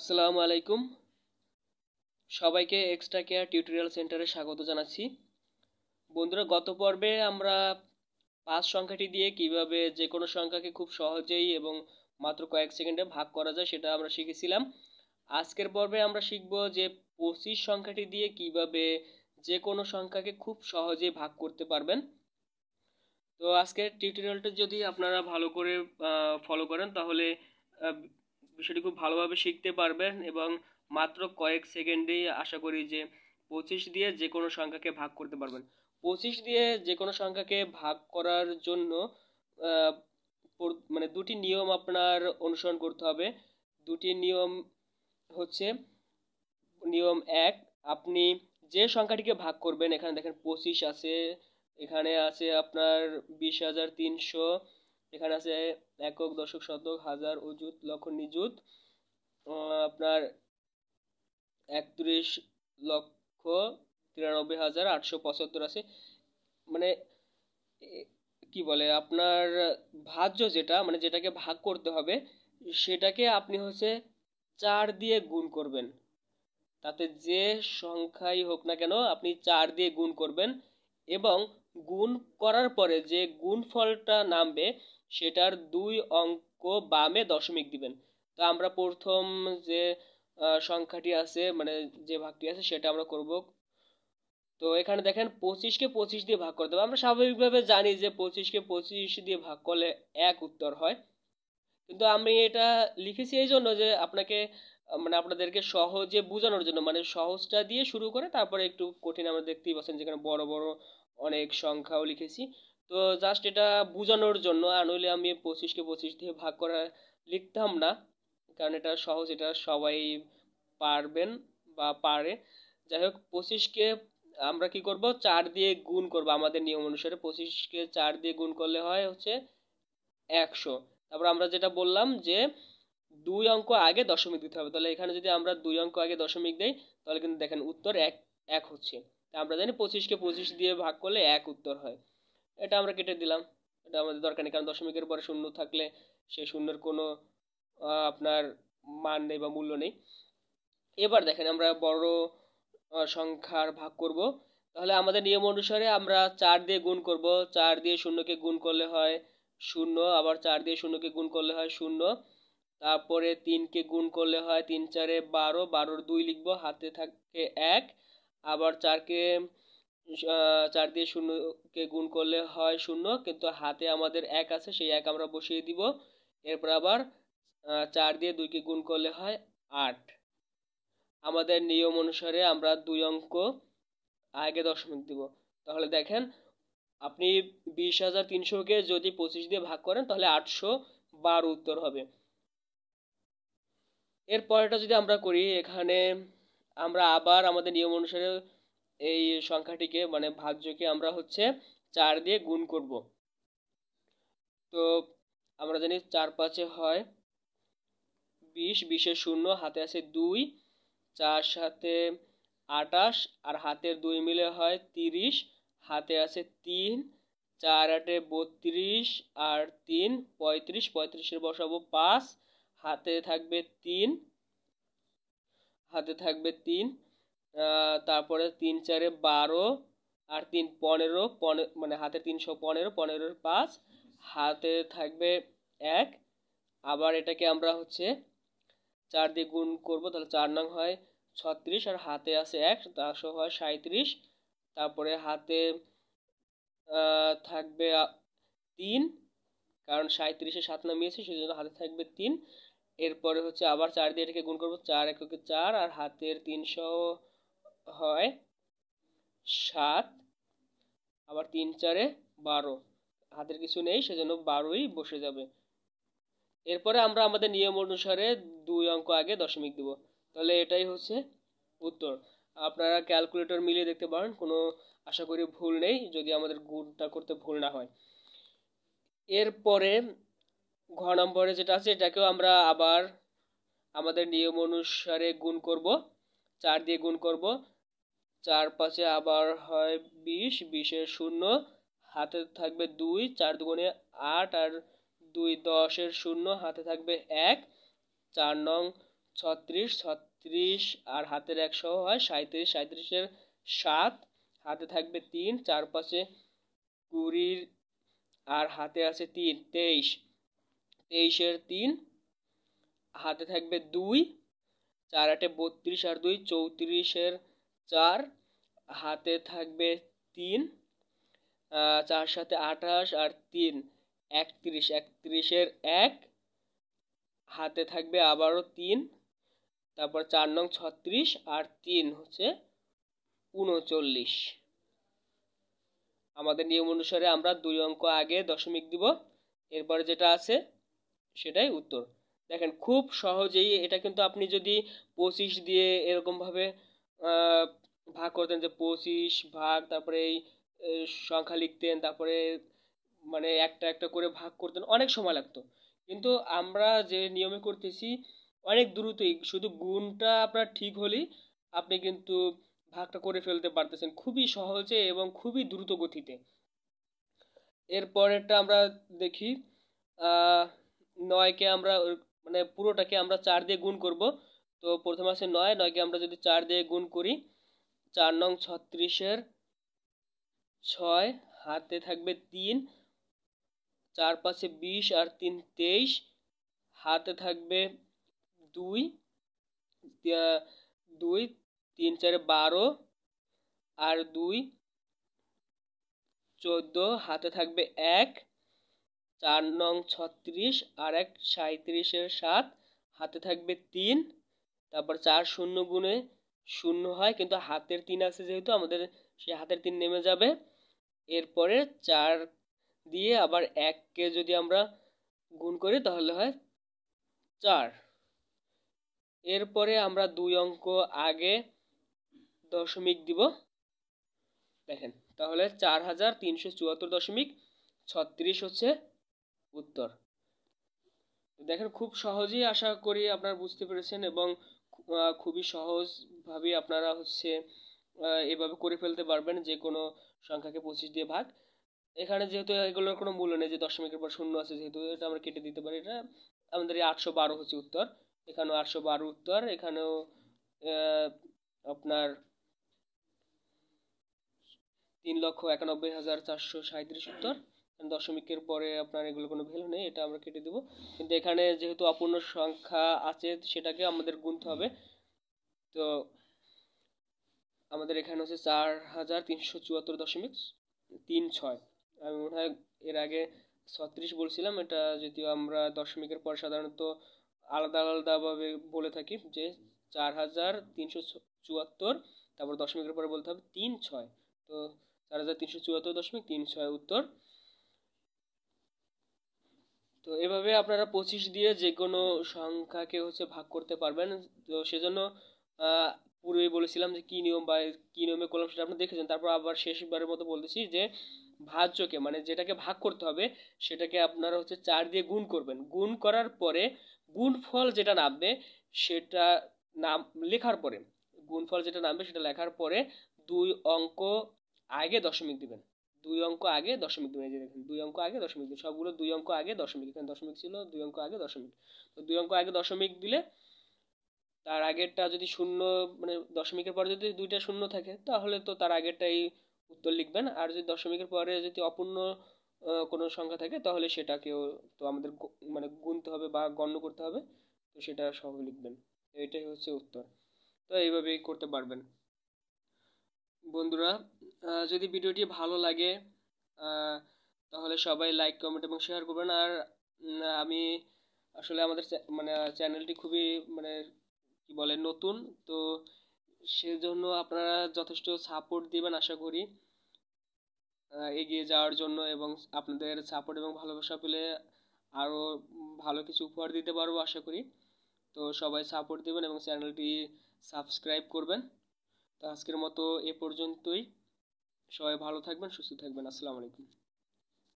আসসালামু আলাইকুম সবাইকে এক্সট্রা কেয়ার টিউটোরিয়াল সেন্টারে স্বাগত জানাচ্ছি বন্ধুরা গত পর্বে আমরা পাঁচ সংখ্যাটি দিয়ে কিভাবে যে কোনো সংখ্যাকে খুব সহজেই এবং মাত্র কয়েক সেকেন্ডে ভাগ করা যায় সেটা আমরা শিখেছিলাম আজকের পর্বে আমরা শিখব যে পঁচিশ সংখ্যাটি দিয়ে কিভাবে যে কোনো সংখ্যাকে খুব সহজেই ভাগ করতে পারবেন তো আজকের টিউটোরিয়ালটা যদি আপনারা ভালো করে ফলো করেন তাহলে বিষয়টি খুব ভালোভাবে শিখতে পারবেন এবং মাত্র কয়েক সেকেন্ডেই আশা করি যে পঁচিশ দিয়ে যে কোনো সংখ্যাকে ভাগ করতে পারবেন পঁচিশ দিয়ে যে কোনো সংখ্যাকে ভাগ করার জন্য মানে দুটি নিয়ম আপনার অনুসরণ করতে হবে দুটি নিয়ম হচ্ছে নিয়ম এক আপনি যে সংখ্যাটিকে ভাগ করবেন এখানে দেখেন পঁচিশ আছে এখানে আছে আপনার বিশ হাজার তিনশো এখানে আছে একক দশক শতক হাজার অযুত লক্ষ নিযুত আপনার একত্রিশ লক্ষ তিরানব্বই হাজার আটশো পঁচাত্তর আছে মানে কি বলে আপনার ভাজ্য যেটা মানে যেটাকে ভাগ করতে হবে সেটাকে আপনি হচ্ছে চার দিয়ে গুণ করবেন তাতে যে সংখ্যাই হোক না কেন আপনি চার দিয়ে গুণ করবেন এবং গুণ করার পরে যে গুণফলটা নামবে সেটার দুই অঙ্ক বামে দশমিক দিবেন তো আমরা প্রথম যে সংখ্যাটি আছে মানে যে ভাগটি আছে সেটা আমরা করব তো এখানে দেখেন পঁচিশকে পঁচিশ দিয়ে ভাগ করে দেবো আমরা স্বাভাবিকভাবে জানি যে পঁচিশকে পঁচিশ দিয়ে ভাগ করলে এক উত্তর হয় কিন্তু আমি এটা লিখেছি এই জন্য যে আপনাকে মানে আপনাদেরকে সহজে বোঝানোর জন্য মানে সহজটা দিয়ে শুরু করে তারপরে একটু কঠিন আমরা দেখতেই পাচ্ছেন যেখানে বড় বড় অনেক সংখ্যাও লিখেছি তো জাস্ট এটা বোঝানোর জন্য আর নইলে আমি পঁচিশকে পঁচিশ দিয়ে ভাগ করা লিখতাম না কারণ এটা সহজ এটা সবাই পারবেন বা পারে যাই হোক পঁচিশকে আমরা কি করব চার দিয়ে গুণ করব আমাদের নিয়ম অনুসারে পঁচিশকে চার দিয়ে গুণ করলে হয় হচ্ছে একশো তারপর আমরা যেটা বললাম যে দুই অঙ্ক আগে দশমিক দিতে হবে তাহলে এখানে যদি আমরা দুই অঙ্ক আগে দশমিক দেই তাহলে কিন্তু দেখেন উত্তর এক এক হচ্ছে আমরা জানি পঁচিশকে পঁচিশ দিয়ে ভাগ করলে এক উত্তর হয় এটা আমরা কেটে দিলাম এটা আমাদের দরকার নেই কারণ দশমিকের পরে শূন্য থাকলে সে শূন্যের কোনো আপনার মান নেই বা মূল্য নেই এবার দেখেন আমরা বড় সংখ্যার ভাগ করব তাহলে আমাদের নিয়ম অনুসারে আমরা চার দিয়ে গুণ করব চার দিয়ে শূন্যকে গুণ করলে হয় শূন্য আবার চার দিয়ে শূন্যকে গুণ করলে হয় শূন্য তারপরে তিনকে গুণ করলে হয় তিন চারে বারো বারোর দুই লিখবো হাতে থাকে এক আবার চারকে চার দিয়ে শূন্যকে গুণ করলে হয় শূন্য কিন্তু হাতে আমাদের এক আছে সেই এক আমরা বসিয়ে দিব এরপর আবার চার দিয়ে দুইকে গুণ করলে হয় আট আমাদের নিয়ম অনুসারে আমরা দুই অঙ্ক আগে দশমিক দিব তাহলে দেখেন আপনি বিশ হাজার তিনশোকে যদি পঁচিশ দিয়ে ভাগ করেন তাহলে আটশো বারো উত্তর হবে এরপরটা যদি আমরা করি এখানে আমরা আবার আমাদের নিয়ম অনুসারে এই সংখ্যাটিকে মানে ভাগ্যকে আমরা হচ্ছে চার দিয়ে গুণ করব তো আমরা জানি চার পাঁচে হয় বিশ বিশে শূন্য হাতে আছে দুই চার সাথে আটাশ আর হাতের দুই মিলে হয় তিরিশ হাতে আছে তিন চার আটে বত্রিশ আর তিন পঁয়ত্রিশ পঁয়ত্রিশের বসাবো পাঁচ হাতে থাকবে তিন হাতে থাকবে তিন তারপরে তিন চারে বারো আর তিন পনেরো পনেরো মানে হাতে তিনশো পনেরো পনেরোর পাঁচ হাতে থাকবে এক আবার এটাকে আমরা হচ্ছে চার দিয়ে গুণ করবো তাহলে চার নং হয় ছত্রিশ আর হাতে আছে এক তারশো হয় সাঁত্রিশ তারপরে হাতে থাকবে তিন কারণ সাঁত্রিশে সাত নামিয়েছে সেই জন্য হাতে থাকবে তিন এরপরে হচ্ছে আবার চার দিয়ে এটাকে গুণ করবো চার এককে চার আর হাতের তিনশো হয় সাত আবার তিন চারে বারো হাতের কিছু নেই সেজন্য বারোই বসে যাবে এরপরে আমরা আমাদের নিয়ম অনুসারে দুই অঙ্ক আগে দশমিক দেব তাহলে এটাই হচ্ছে উত্তর আপনারা ক্যালকুলেটর মিলিয়ে দেখতে পারেন কোনো আশা করি ভুল নেই যদি আমাদের গুণটা করতে ভুল না হয় এরপরে ঘ নম্বরে যেটা আছে এটাকেও আমরা আবার আমাদের নিয়ম অনুসারে গুণ করব চার দিয়ে গুণ করব চার পাঁচে আবার হয় বিশ বিশের শূন্য হাতে থাকবে দুই চার দুগুণে আট আর দুই দশের শূন্য হাতে থাকবে এক চার নং ছত্রিশ ছত্রিশ আর হাতের একশো হয় সাঁত্রিশ সাঁত্রিশের সাত হাতে থাকবে তিন চারপাশে কুড়ির আর হাতে আছে তিন তেইশ তেইশের তিন হাতে থাকবে দুই চার আটে বত্রিশ আর দুই চৌত্রিশের চার হাতে থাকবে তিন চার সাথে আঠাশ আর তিন একত্রিশ একত্রিশের এক হাতে থাকবে আবারও তিন তারপর চার নং ছত্রিশ আর তিন হচ্ছে উনচল্লিশ আমাদের নিয়ম অনুসারে আমরা দুই অঙ্ক আগে দশমিক দিব এরপরে যেটা আছে সেটাই উত্তর দেখেন খুব সহজেই এটা কিন্তু আপনি যদি পঁচিশ দিয়ে এরকমভাবে ভাগ করতেন যে পঁচিশ ভাগ তারপরে এই সংখ্যা লিখতেন তারপরে মানে একটা একটা করে ভাগ করতেন অনেক সময় লাগতো কিন্তু আমরা যে নিয়মে করতেছি অনেক দ্রুতই শুধু গুণটা আপনার ঠিক হলেই আপনি কিন্তু ভাগটা করে ফেলতে পারতেছেন খুবই সহজে এবং খুবই দ্রুত গতিতে এরপরেরটা আমরা দেখি নয়কে আমরা মানে পুরোটাকে আমরা চার দিয়ে গুণ করব তো প্রথমে আছে নয় নয়কে আমরা যদি চার দিয়ে গুণ করি চার নং ছত্রিশের ছয় হাতে থাকবে তিন চার পাশে বিশ আর তিন তেইশ হাতে থাকবে দুই দুই তিন চারে বারো আর দুই চোদ্দো হাতে থাকবে এক চার নং ছত্রিশ আর এক সাঁত্রিশের সাত হাতে থাকবে তিন তারপর চার শূন্য গুণে শূন্য হয় কিন্তু হাতের তিন আছে যেহেতু আমাদের সে হাতের তিন নেমে যাবে এরপরে চার দিয়ে আবার এককে যদি আমরা গুণ করি তাহলে হয় চার এরপরে আমরা দুই অঙ্ক আগে দশমিক দিব দেখেন তাহলে চার হাজার তিনশো চুয়াত্তর দশমিক ছত্রিশ হচ্ছে উত্তর দেখেন খুব সহজেই আশা করি আপনারা বুঝতে পেরেছেন এবং খুবই সহজভাবে আপনারা হচ্ছে এভাবে করে ফেলতে পারবেন যে কোনো সংখ্যাকে পঁচিশ দিয়ে ভাগ এখানে যেহেতু এগুলোর কোনো মূল্য নেই যে দশমিকের পর শূন্য আছে যেহেতু এটা আমরা কেটে দিতে পারি এটা আমাদের এই আটশো বারো হচ্ছে উত্তর এখানেও আটশো বারো উত্তর এখানেও আপনার তিন লক্ষ একানব্বই হাজার চারশো সাঁত্রিশ উত্তর দশমিকের পরে আপনার এগুলো কোনো ভ্যালু নেই এটা আমরা কেটে দেব কিন্তু এখানে যেহেতু অপূর্ণ সংখ্যা আছে সেটাকে আমাদের গুনতে হবে তো আমাদের এখানে হচ্ছে চার হাজার তিনশো চুয়াত্তর দশমিক তিন ছয় আমি মনে হয় এর আগে ছত্রিশ বলছিলাম এটা যদিও আমরা দশমিকের পর সাধারণত আলাদা আলাদাভাবে বলে থাকি যে চার হাজার তিনশো চুয়াত্তর তারপর দশমিকের পরে বলতে হবে তিন ছয় তো চার হাজার তিনশো চুয়াত্তর দশমিক তিন ছয় উত্তর তো এভাবে আপনারা পঁচিশ দিয়ে যে কোনো সংখ্যাকে হচ্ছে ভাগ করতে পারবেন তো সেজন্য পূর্বেই বলেছিলাম যে কী নিয়ম বা কী নিয়মে করলাম সেটা আপনি দেখেছেন তারপর আবার শেষবারের মতো বলতেছি যে ভাজ্যকে মানে যেটাকে ভাগ করতে হবে সেটাকে আপনারা হচ্ছে চার দিয়ে গুণ করবেন গুণ করার পরে গুণফল যেটা নামবে সেটা নাম লেখার পরে গুণফল যেটা নামবে সেটা লেখার পরে দুই অঙ্ক আগে দশমিক দিবেন দুই অঙ্ক আগে দশমিক দুই যে দেখেন দুই অঙ্ক আগে দশমিক দুই সবগুলো দুই অঙ্ক আগে দশমিক এখানে দশমিক ছিল দুই অঙ্ক আগে দশমিক তো দুই অঙ্ক আগে দশমিক দিলে তার আগেরটা যদি শূন্য মানে দশমিকের পরে যদি দুইটা শূন্য থাকে তাহলে তো তার আগেরটাই উত্তর লিখবেন আর যদি দশমিকের পরে যদি অপূর্ণ কোনো সংখ্যা থাকে তাহলে সেটাকেও তো আমাদের মানে গুনতে হবে বা গণ্য করতে হবে তো সেটা সহ লিখবেন এটাই হচ্ছে উত্তর তো এইভাবেই করতে পারবেন বন্ধুরা যদি ভিডিওটি ভালো লাগে তাহলে সবাই লাইক কমেন্ট এবং শেয়ার করবেন আর আমি আসলে আমাদের মানে চ্যানেলটি খুবই মানে কি বলে নতুন তো সেজন্য আপনারা যথেষ্ট সাপোর্ট দিবেন আশা করি এগিয়ে যাওয়ার জন্য এবং আপনাদের সাপোর্ট এবং ভালোবাসা পেলে আরও ভালো কিছু উপহার দিতে পারবো আশা করি তো সবাই সাপোর্ট দেবেন এবং চ্যানেলটি সাবস্ক্রাইব করবেন আজকের মতো এ পর্যন্তই সবাই ভালো থাকবেন সুস্থ থাকবেন আসসালামু আলাইকুম